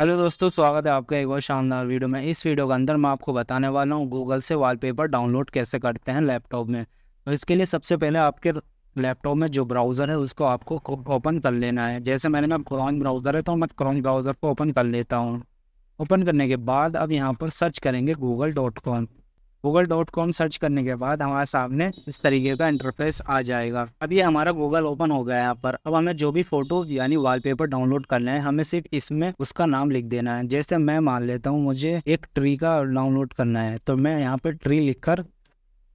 hello दोस्तों स्वागत है आपका एक और शानदार वीडियो में इस वीडियो के अंदर मैं आपको बताने वाला हूँ गूगल से वॉलपेपर डाउनलोड कैसे करते हैं लैपटॉप में तो इसके लिए सबसे पहले आपके लैपटॉप में जो ब्राउज़र है उसको आपको ओपन कर लेना है जैसे मैंने मैं क्रॉन ब्राउज़र है तो मैं क्रॉन ब्राउज़र को ओपन कर लेता हूँ ओपन करने के बाद अब यहाँ पर सर्च करेंगे Google dot com Google dot com search करने के बाद हमारे सामने इस तरीके का इंटरफेस आ जाएगा अब ये हमारा गूगल ओपन हो गया है यहाँ पर अब हमें जो भी फोटो यानी वॉलपेपर डाउनलोड करना है हमें सिर्फ इसमें उसका नाम लिख देना है जैसे मैं मान लेता हूँ मुझे एक ट्री का डाउनलोड करना है तो मैं यहाँ पर ट्री लिख कर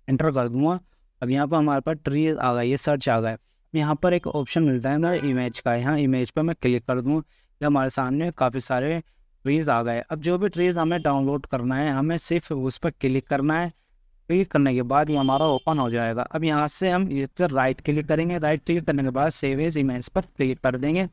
एंटर कर दूंगा अब यहाँ पर हमारे पास ट्री आ गई है सर्च आ गया यहाँ पर एक ऑप्शन मिलता है ना इमेज का यहाँ इमेज पर मैं क्लिक कर दूँ हमारे सामने काफ़ी सारे ट्रीज़ आ गए अब जो भी ट्रीज़ हमें डाउनलोड करना है हमें सिर्फ उस पर क्लिक करना है क्लिक करने के बाद ये हमारा ओपन हो जाएगा अब यहाँ से हम इस पर तो राइट क्लिक करेंगे राइट क्लिक करने के बाद सेव एज इमेज पर क्लिक कर देंगे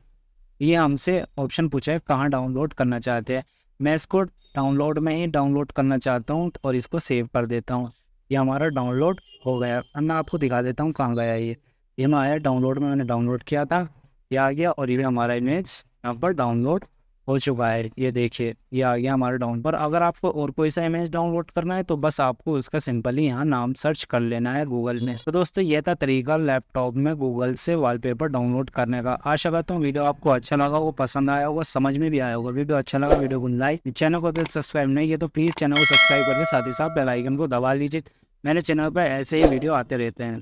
ये हमसे ऑप्शन पूछा है कहाँ डाउनलोड करना चाहते हैं मैं इसको डाउनलोड में ही डाउनलोड करना चाहता हूँ और इसको सेव कर देता हूँ ये हमारा डाउनलोड हो गया अब मैं आपको दिखा देता हूँ कहाँ गया ये ये मैं आया डाउनलोड में मैंने डाउनलोड किया था ये आ गया और ये हमारा इमेज यहाँ पर डाउनलोड हो चुका है ये देखिए ये आ गया हमारा डाउन पर अगर आपको और कोई सा इमेज डाउनलोड करना है तो बस आपको उसका सिंपली यहाँ नाम सर्च कर लेना है गूगल में तो दोस्तों ये था तरीका लैपटॉप में गूगल से वॉलपेपर डाउनलोड करने का आशा करता हूँ वीडियो आपको अच्छा लगा वो पसंद आया होगा समझ में भी आया होगा वीडियो अच्छा लगा वीडियो को लाइक चैनल को अगर सब्सक्राइब नहीं किया तो प्लीज़ चैनल को सब्सक्राइब करके साथ ही साथ बेलाइकन को दबा लीजिए मेरे चैनल पर ऐसे ही वीडियो आते रहते हैं